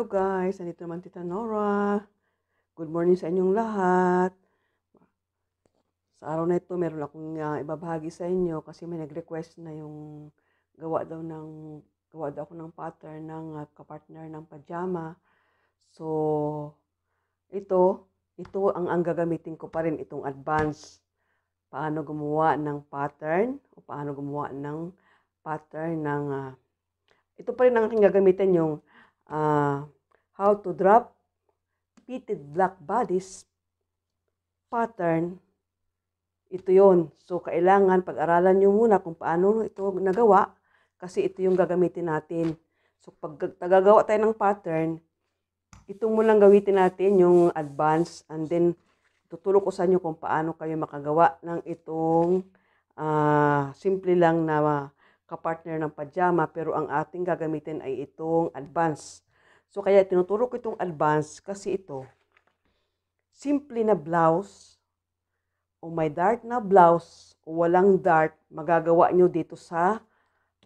Hello guys, nandito naman Tita Nora. Good morning sa inyong lahat. Sa araw na ito, meron akong uh, ibabahagi sa inyo kasi may nag-request na yung gawa daw ng gawa daw ako ng pattern ng uh, kapartner ng pajama. So, ito, ito ang ang gagamitin ko pa rin itong advance. Paano gumawa ng pattern o paano gumawa ng pattern ng uh, ito pa rin ang aking gagamitin yung uh, how to drop pitted black bodies pattern, ito yon So, kailangan pag-aralan nyo muna kung paano ito nagawa kasi ito yung gagamitin natin. So, pag tagagawa tayo ng pattern, ito mo lang gawitin natin yung advance and then tutulog ko sa inyo kung paano kayo makagawa ng itong uh, simple lang na kapartner ng pajama pero ang ating gagamitin ay itong advance. So kaya tinuturo ko itong advance kasi ito, simple na blouse o may dart na blouse o walang dart, magagawa nyo dito sa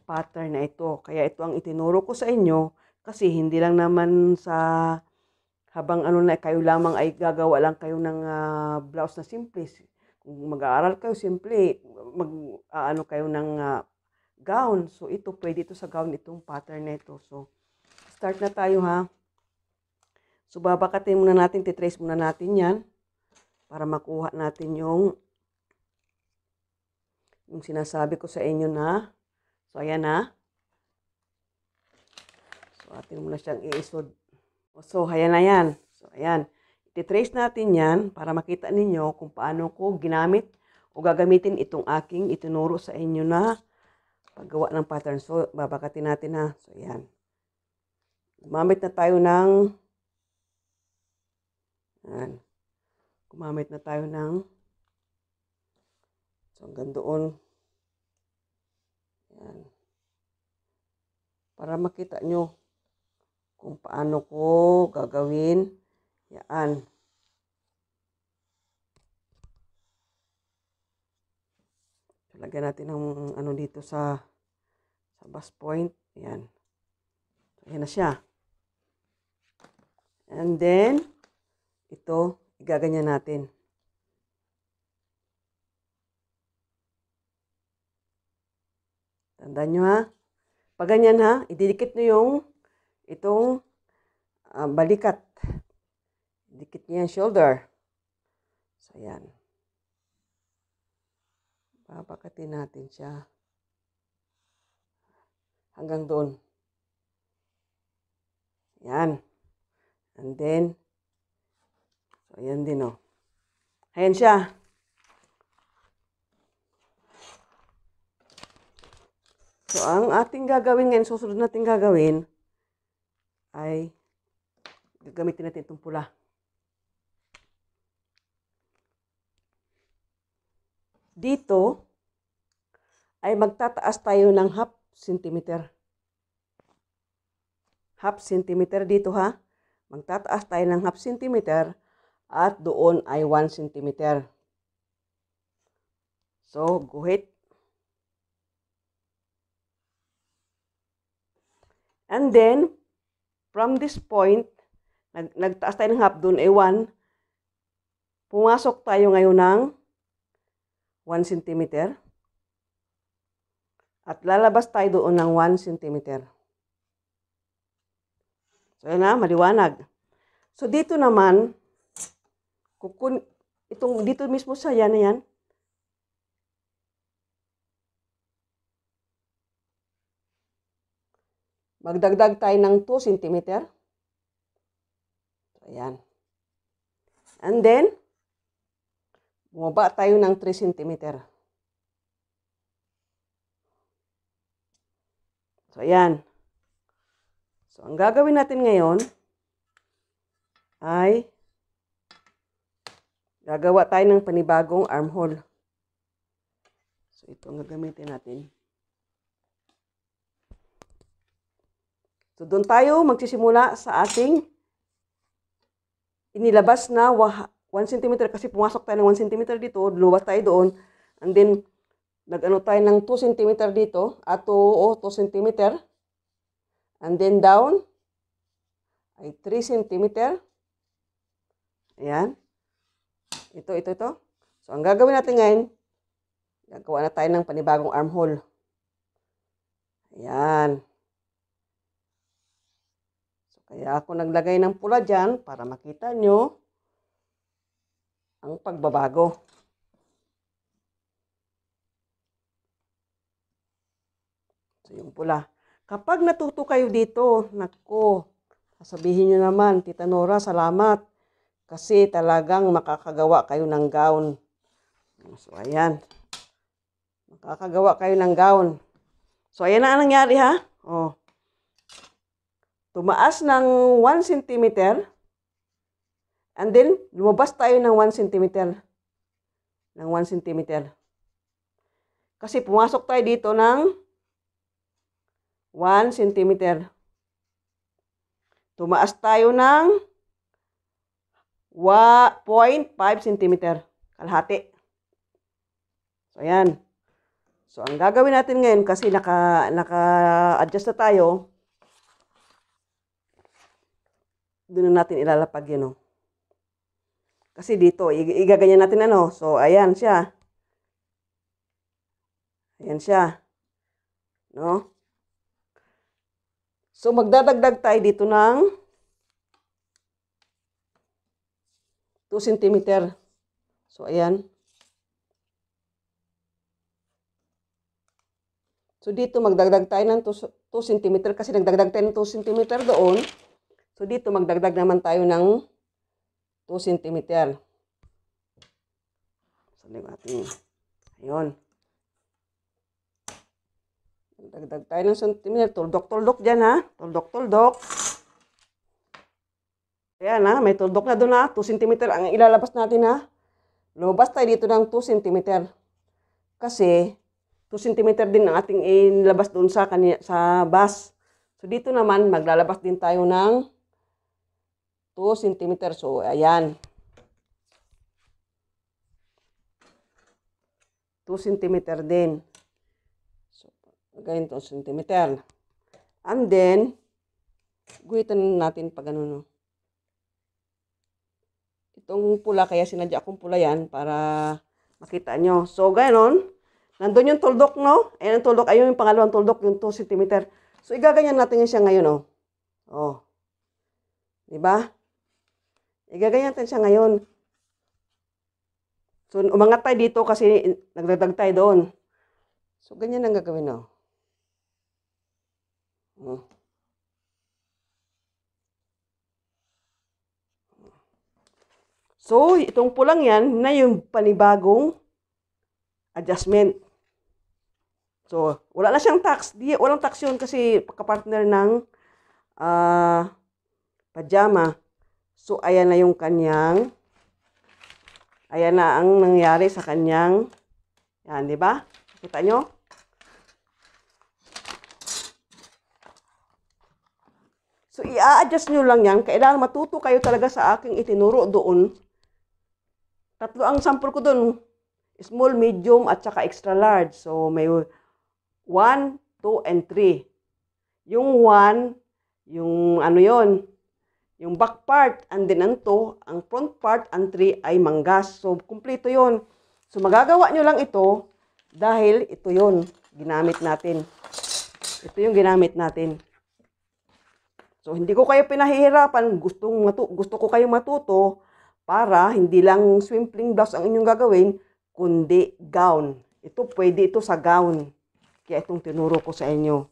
pattern na ito. Kaya ito ang itinuro ko sa inyo kasi hindi lang naman sa habang ano na kayo lamang ay gagawa lang kayo ng uh, blouse na simple. Kung mag-aaral kayo simple, mag uh, kayo ng uh, gown. So ito pwede ito sa gown itong pattern na ito. So Start na tayo ha. So babakatin muna natin, titrace muna natin yan para makuha natin yung yung sinasabi ko sa inyo na. So ayan na. So atin muna siyang iisod. So ayan na yan. So ayan. Titrace natin yan para makita ninyo kung paano ko ginamit o gagamitin itong aking itinuro sa inyo na paggawa ng pattern. So, babakatin natin ha. So, ayan. Gumamit na tayo ng yan. Gumamit na tayo ng so hanggang doon. Yan. Para makita nyo kung paano ko gagawin. Yan. So, lagyan natin ng ano dito sa sa bus point. Yan. So, yan na siya. And then, ito, igaganyan natin. Tandaan nyo ha. Pag ganyan ha, ididikit nyo yung itong uh, balikat. Dikit nyo yung shoulder. So, ayan. Papakatin natin siya. Hanggang doon. Yan. And then, so ayan din o. Oh. Ayan siya. So, ang ating gagawin ngayon, susunod natin gagawin, ay gagamitin natin itong pula. Dito, ay magtataas tayo ng half centimeter. Half centimeter dito ha magtataas tayo ng half centimeter at doon ay 1 centimeter. So, guhit. And then, from this point, nag nagtaas tayo ng half doon ay 1. Pumasok tayo ngayon ng 1 centimeter. At lalabas tayo doon ng 1 centimeter. So, ayan na, maliwanag. So, dito naman, kukun, itong, dito mismo sa yan na yan, magdagdag tayo ng 2 cm. So, ayan. And then, bumaba tayo ng 3 cm. So, ayan. So, ang gagawin natin ngayon ay gagawa tayo ng panibagong armhole. So, ito ang gagamitin natin. So, doon tayo magsisimula sa ating inilabas na 1 cm kasi pumasok tayo ng 1 cm dito, luwas tayo doon, and then nag-ano tayo ng 2 cm dito, at 2 cm. And then down ay 3 cm. Ayan. Ito, ito, ito. So, ang gagawin natin ngayon, gagawa na tayo ng panibagong armhole. Ayan. So, kaya ako naglagay ng pula dyan para makita nyo ang pagbabago. So, yung pula. Kapag natuto kayo dito, nako, sabihin nyo naman, Tita Nora, salamat. Kasi talagang makakagawa kayo ng gown. So, ayan. Makakagawa kayo ng gown. So, ayan na ang nangyari ha. Oh. Tumaas ng 1 cm. And then, lumabas tayo ng 1 cm. Ng 1 cm. Kasi pumasok tayo dito ng 1 cm. Tumaas tayo ng 0.5 cm. Kalahati. So, ayan. So, ang gagawin natin ngayon, kasi naka, naka-adjust na tayo, doon natin ilalapag yun, oh. Kasi dito, igaganyan natin ano. So, ayan siya. Ayan siya. No? So, magdadagdag tayo dito ng 2 cm. So, ayan. So, dito magdagdag tayo ng 2, cm kasi nagdagdag tayo ng 2 cm doon. So, dito magdagdag naman tayo ng 2 cm. So, diba ayun. Dagdag tayo ng centimeter. Tuldok-tuldok dyan ha. Tuldok-tuldok. Ayan ha. May tuldok na doon ha. 2 centimeter ang ilalabas natin ha. Lumabas tayo dito ng 2 centimeter. Kasi 2 centimeter din ang ating inilabas doon sa, kanya, sa bus. So dito naman maglalabas din tayo ng 2 centimeter. So ayan. 2 centimeter din ganito centimeter. And then, guhitan natin pag ano no. Itong pula, kaya sinadya akong pula yan para makita nyo. So, ganon. Nandun yung tuldok, no? Ayan ang tuldok. Ayun yung pangalawang tuldok, yung 2 cm. So, igaganyan natin siya ngayon, no? Oh. oh. Diba? Igaganyan natin siya ngayon. So, umangat tayo dito kasi nagdadag tayo doon. So, ganyan ang gagawin, no? Oh. Mm. So, itong pulang yan na yung panibagong adjustment. So, wala na siyang tax. Di, walang tax yun kasi kapartner ng uh, pajama. So, ayan na yung kanyang ayan na ang nangyari sa kanyang yan, di ba? Kita nyo? So, i-adjust nyo lang yan. Kailangan matuto kayo talaga sa aking itinuro doon. Tatlo ang sample ko doon. Small, medium, at saka extra large. So, may 1, 2, and 3. Yung 1, yung ano yon yung back part, and then ang 2, ang front part, ang 3 ay manggas. So, kumpleto yon So, magagawa nyo lang ito dahil ito yon ginamit natin. Ito yung ginamit natin. So, hindi ko kayo pinahihirapan. Gusto, matu- gusto ko kayo matuto para hindi lang swimming blouse ang inyong gagawin, kundi gown. Ito, pwede ito sa gown. Kaya itong tinuro ko sa inyo.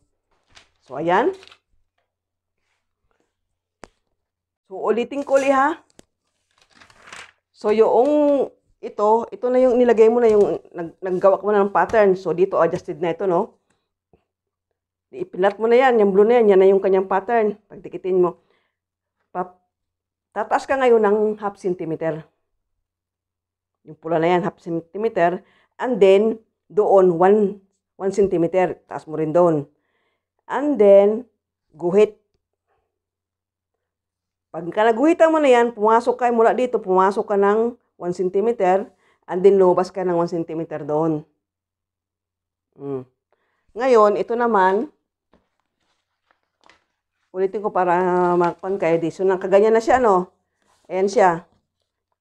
So, ayan. So, ulitin ko ulit ha. So, yung ito, ito na yung nilagay mo na yung nag, naggawa ko na ng pattern. So, dito adjusted na ito, no? Ipilat mo na yan, yung blue na yan, yan na yung kanyang pattern. Pagdikitin mo. Pap Tataas ka ngayon ng half centimeter. Yung pula na yan, half centimeter. And then, doon, 1 1 centimeter. Taas mo rin doon. And then, guhit. Pagka naguhitan mo na yan, pumasok ka mula dito, pumasok ka ng 1 cm, and then lumabas ka ng 1 cm doon. Mm. Ngayon, ito naman, Ulitin ko para makakon kayo di. So, nakaganyan na siya, no? Ayan siya.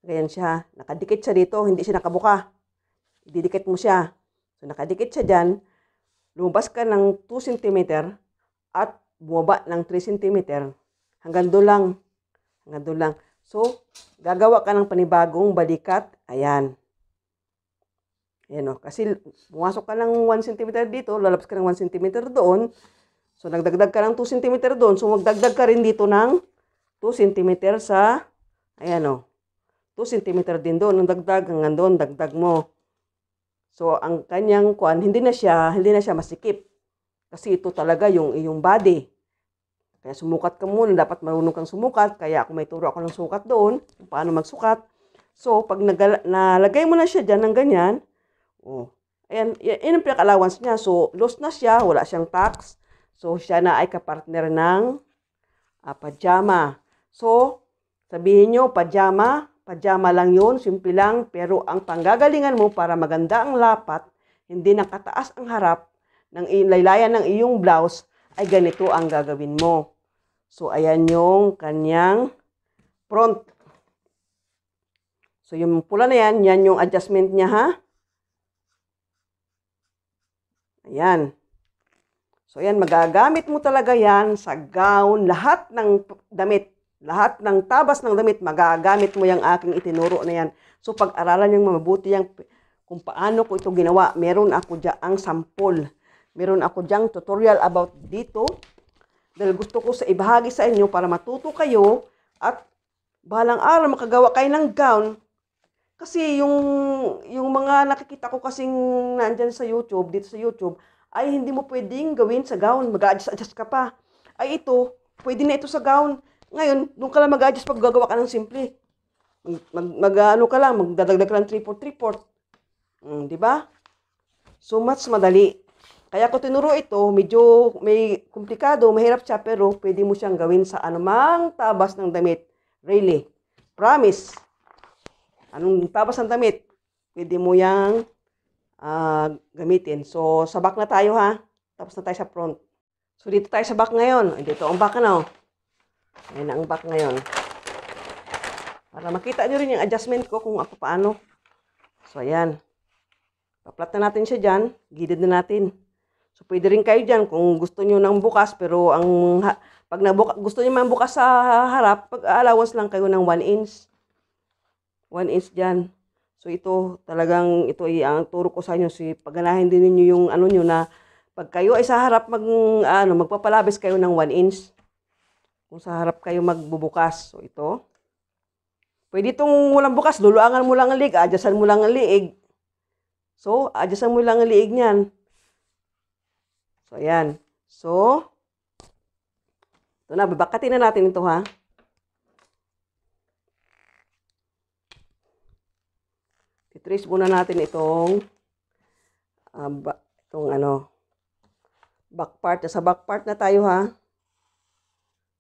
Ayan siya. Nakadikit siya dito. Hindi siya nakabuka. Ididikit mo siya. So, nakadikit siya dyan. Lumabas ka ng 2 cm at bumaba ng 3 cm. Hanggang doon lang. Hanggang doon lang. So, gagawa ka ng panibagong balikat. Ayan. Ayan o. Kasi, pumasok ka ng 1 cm dito, lalabas ka ng 1 cm doon, So, nagdagdag ka ng 2 cm doon. So, magdagdag ka rin dito ng 2 cm sa, ayan o, 2 cm din doon. Ang dagdag hanggang doon, dagdag mo. So, ang kanyang kuan, hindi na siya, hindi na siya masikip. Kasi ito talaga yung iyong body. Kaya sumukat ka muna. Dapat marunong kang sumukat. Kaya ako may turo ako ng sukat doon, kung paano magsukat. So, pag nalagay mo na siya dyan ng ganyan, oh, ayan, yan ang pinaka niya. So, lost na siya, wala siyang tax. So, siya na ay kapartner ng uh, pajama. So, sabihin nyo, pajama, pajama lang yun, simple lang, pero ang panggagalingan mo para maganda ang lapat, hindi nakataas ang harap, ng laylayan ng iyong blouse, ay ganito ang gagawin mo. So, ayan yung kanyang front. So, yung pula na yan, yan yung adjustment niya, ha? Ayan. So yan, magagamit mo talaga yan sa gown, lahat ng damit, lahat ng tabas ng damit, magagamit mo yung aking itinuro na yan. So pag-aralan yung mabuti yung kung paano ko ito ginawa. Meron ako ang sample. Meron ako dyang tutorial about dito. Dahil gusto ko sa ibahagi sa inyo para matuto kayo at balang araw makagawa kayo ng gown. Kasi yung, yung mga nakikita ko kasing nandyan sa YouTube, dito sa YouTube, ay hindi mo pwedeng gawin sa gown, mag-adjust-adjust ka pa. Ay ito, pwede na ito sa gown. Ngayon, doon ka lang mag-adjust pag gagawa ka ng simple. Mag, mag ka lang, magdadagdag ka lang 3-4, 3-4. Mm, di ba? So much madali. Kaya ko tinuro ito, medyo may komplikado, mahirap siya, pero pwede mo siyang gawin sa anumang tabas ng damit. Really. Promise. Anong tabas ng damit? Pwede mo yang uh, gamitin. So, sabak na tayo ha. Tapos na tayo sa front. So, dito tayo sa back ngayon. Dito ang back ano? na oh. Ayan ang back ngayon. Para makita nyo rin yung adjustment ko kung ako paano. So, ayan. Paplat na natin siya dyan. Gidid na natin. So, pwede rin kayo dyan kung gusto nyo nang bukas. Pero, ang pag nabuka, gusto nyo man bukas sa harap, pag-allowance lang kayo ng 1 inch. 1 inch dyan. So ito talagang ito ay ang turo ko sa inyo si paganahin din niyo yung ano niyo na pag kayo ay sa harap mag ano magpapalabis kayo ng 1 inch. Kung sa harap kayo magbubukas. So ito. Pwede itong walang bukas, luluangan mo lang ang liig, adjustan mo lang ang liig. So, adjustan mo lang ang liig niyan. So, ayan. So, ito na, babakatin na natin ito ha. I-trace muna natin itong uh, itong ano back part. Sa back part na tayo ha.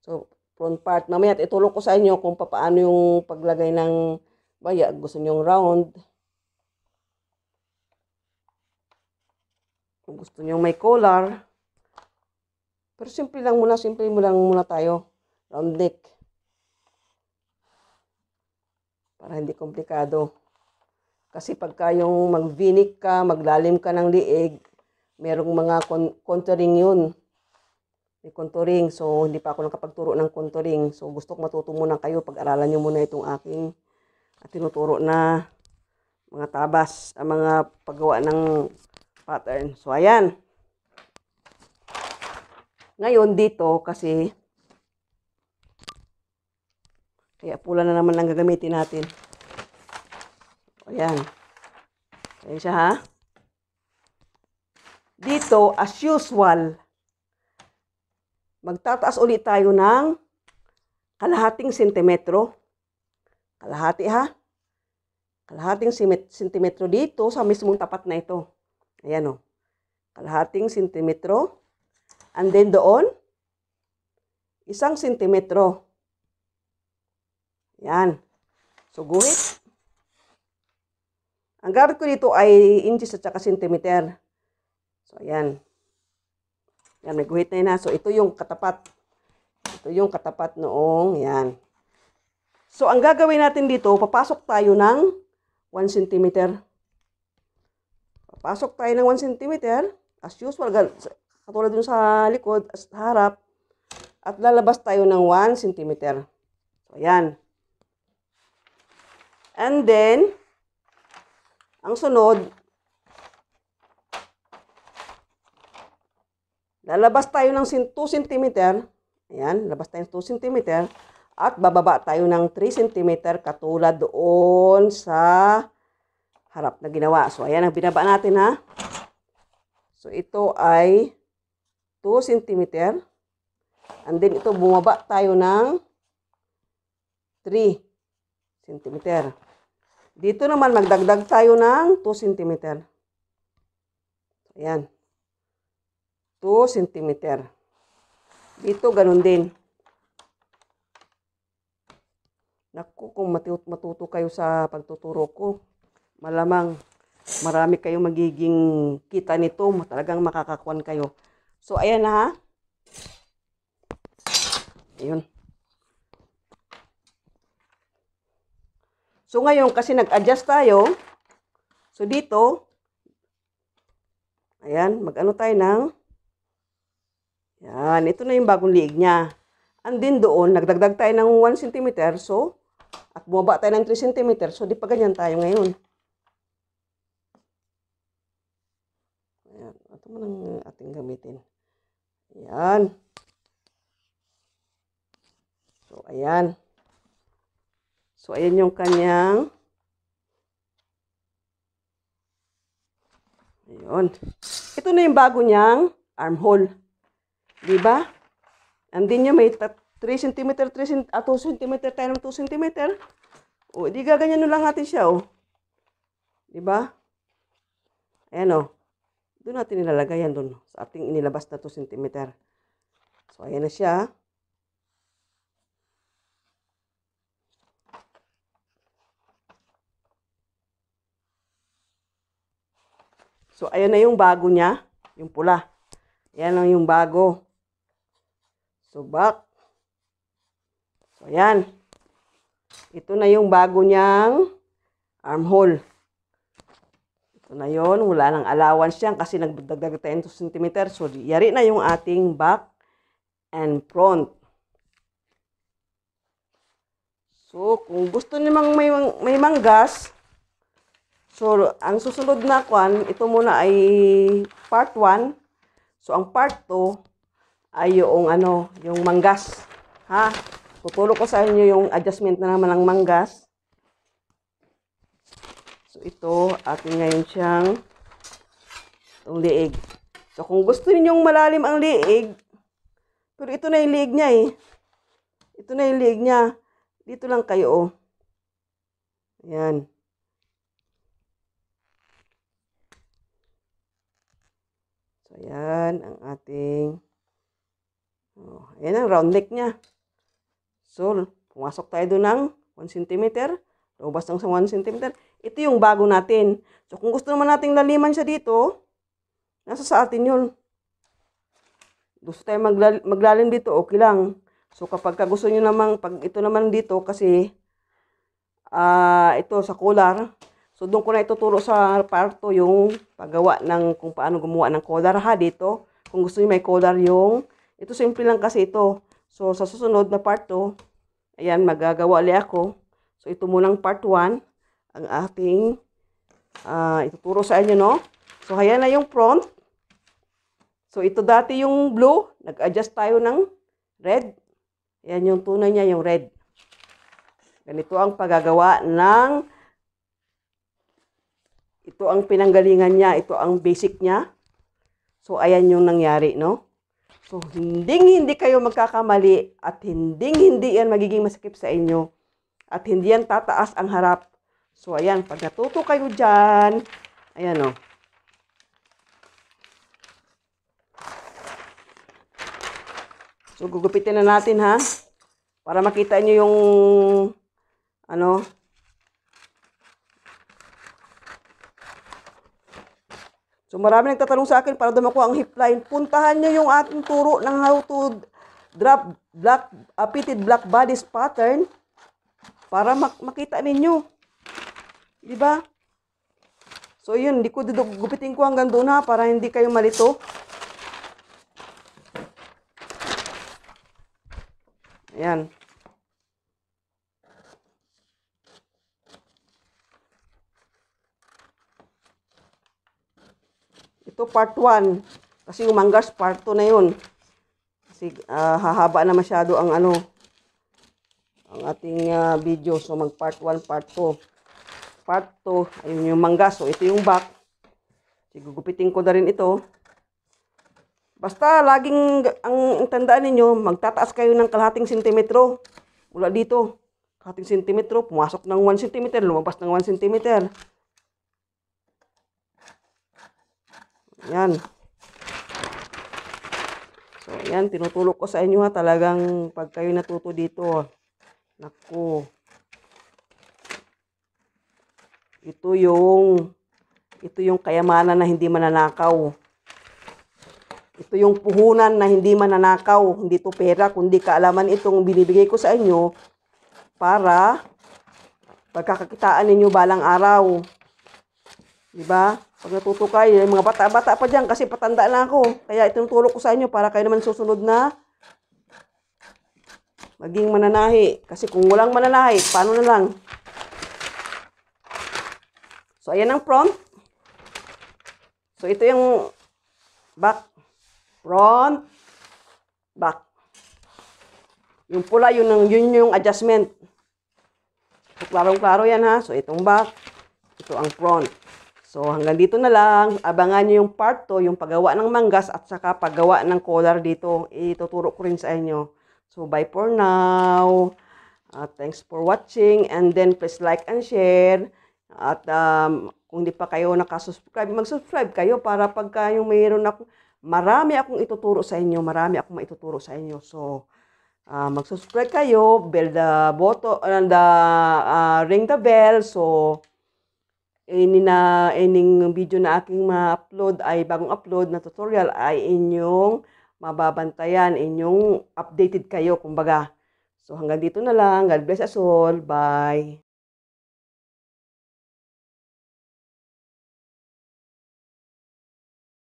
So, front part. Mamaya itulong ko sa inyo kung paano yung paglagay ng baya. Gusto nyo round. Kung gusto nyo may collar. Pero simple lang muna. Simple mo lang muna tayo. Round neck. Para hindi komplikado. Kasi pagka yung mag vinic ka, maglalim ka ng liig, merong mga contouring yun. May contouring. So, hindi pa ako nakapagturo ng contouring. So, gusto ko matuto muna kayo. Pag-aralan nyo muna itong aking at ah, tinuturo na mga tabas, ang ah, mga paggawa ng pattern. So, ayan. Ngayon, dito, kasi kaya pula na naman ang gagamitin natin. Ayan. Ayan siya ha. Dito, as usual, magtataas ulit tayo ng kalahating sentimetro. Kalahati ha. Kalahating sentimetro dito sa mismong tapat na ito. Ayan o. Oh. Kalahating sentimetro. And then doon, isang sentimetro. Ayan. So, guhit. Ang gamit ko dito ay inches at saka centimeter. So, ayan. Yan, may guhit na yun ha. So, ito yung katapat. Ito yung katapat noong, yan. So, ang gagawin natin dito, papasok tayo ng 1 cm. Papasok tayo ng 1 cm. As usual, katulad dun sa likod, sa harap. At lalabas tayo ng 1 cm. So, ayan. And then, ang sunod, lalabas tayo ng 2 cm. Ayan, labas tayo ng 2 cm. At bababa tayo ng 3 cm katulad doon sa harap na ginawa. So, ayan ang binaba natin ha. So, ito ay 2 cm. And then, ito bumaba tayo ng 3 cm. Dito naman, magdagdag tayo ng 2 cm. Ayan. 2 cm. Dito, ganun din. Naku, kung matuto kayo sa pagtuturo ko, malamang marami kayong magiging kita nito. Talagang makakakuan kayo. So, ayan na ha. Ayun. So ngayon kasi nag-adjust tayo. So dito, ayan, mag-ano tayo ng, yan, ito na yung bagong liig niya. And din doon, nagdagdag tayo ng 1 cm. So, at bumaba tayo ng 3 cm. So, di pa ganyan tayo ngayon. Ayan. Ito mo ang ating gamitin. Ayan. So, ayan. So, ayan yung kanyang Ayun. Ito na yung bago niyang armhole. Di ba? din niya may 3 cm, 3 cm, ah, 2 cm 2 cm. O, di gaganyan na lang natin siya, o. Oh. Di ba? Ayan, o. Oh. Doon natin nilalagay yan doon sa ating inilabas na 2 cm. So, ayan na siya. So, ayan na yung bago niya. Yung pula. Ayan lang yung bago. So, back. So, ayan. Ito na yung bago niyang armhole. Ito na yon Wala nang allowance yan kasi nagdagdag 10 cm. So, yari na yung ating back and front. So, kung gusto nimang may, may manggas, So, ang susunod na kwan, ito muna ay part 1. So, ang part 2 ay yung ano, yung manggas. Ha? Tutulog ko sa inyo yung adjustment na naman ng manggas. So, ito, atin ngayon siyang itong liig. So, kung gusto ninyong malalim ang liig, pero ito na yung liig niya eh. Ito na yung liig niya. Dito lang kayo oh. Ayan. So, ayan ang ating, oh, ayan ang round neck niya. So, pumasok tayo doon ng 1 cm, lubas ng 1 cm. Ito yung bago natin. So, kung gusto naman nating laliman siya dito, nasa sa atin yun. Gusto tayo maglal maglalim dito, okay lang. So, kapag ka gusto nyo namang, pag ito naman dito, kasi, ah, uh, ito sa collar, So doon ko na ituturo sa parto yung paggawa ng kung paano gumawa ng collar ha dito. Kung gusto niyo may collar yung, ito simple lang kasi ito. So sa susunod na part 2, ayan magagawa li ako. So ito lang part 1 ang ating uh, ituturo sa inyo no. So ayan na yung front. So ito dati yung blue, nag-adjust tayo ng red. Ayan yung tunay niya yung red. Ganito ang paggawa ng ito ang pinanggalingan niya, ito ang basic niya. So, ayan yung nangyari, no? So, hinding-hindi kayo magkakamali at hinding-hindi yan magiging masakit sa inyo. At hindi yan tataas ang harap. So, ayan, pag natuto kayo dyan, ayan, no? So, gugupitin na natin, ha? Para makita nyo yung, ano, So marami nagtatanong sa akin para dumako ang hip line. Puntahan nyo yung ating turo ng how to drop black, uh, pitted black bodies pattern para mak makita ninyo. Di ba? So yun, hindi ko gupitin ko hanggang doon ha para hindi kayo malito. Ayan. Ito part 1. Kasi umanggas part 2 na yun. Kasi uh, hahaba na masyado ang ano, ang ating uh, video. So mag part 1, part 2. Part 2, ayun yung manggas. So ito yung back. Sigugupitin ko na rin ito. Basta laging ang, ang tandaan ninyo, magtataas kayo ng kalahating sentimetro mula dito. Kalahating sentimetro, pumasok ng 1 cm, lumabas ng 1 cm. Yan. So, yan. Tinutulog ko sa inyo ha. Talagang pag kayo natuto dito. Naku. Ito yung ito yung kayamanan na hindi mananakaw. Ito yung puhunan na hindi mananakaw. Hindi to pera, kundi kaalaman itong binibigay ko sa inyo para pagkakakitaan ninyo balang araw. 'Di ba? Pag natuto kayo, yung eh, mga bata-bata pa dyan kasi patanda lang ako. Kaya itinuturo ko sa inyo para kayo naman susunod na maging mananahi. Kasi kung walang mananahi, paano na lang? So, ayan ang front. So, ito yung back. Front. Back. Yung pula, yun, ang, yun yung adjustment. So, klarong-klaro yan ha. So, itong back. Ito ang front. So hanggang dito na lang. Abangan nyo yung part 2, yung paggawa ng manggas at saka paggawa ng collar dito. Ituturo ko rin sa inyo. So bye for now. Uh, thanks for watching and then please like and share. At um, kung di pa kayo nakasubscribe, mag-subscribe kayo para pagka yung mayroon ako, marami akong ituturo sa inyo, marami akong maituturo sa inyo. So, uh, mag-subscribe kayo, bell the button, and uh, the, uh, ring the bell. So, any na video na aking ma-upload ay bagong upload na tutorial ay inyong mababantayan, inyong updated kayo kumbaga. So hanggang dito na lang. God bless us all. Bye.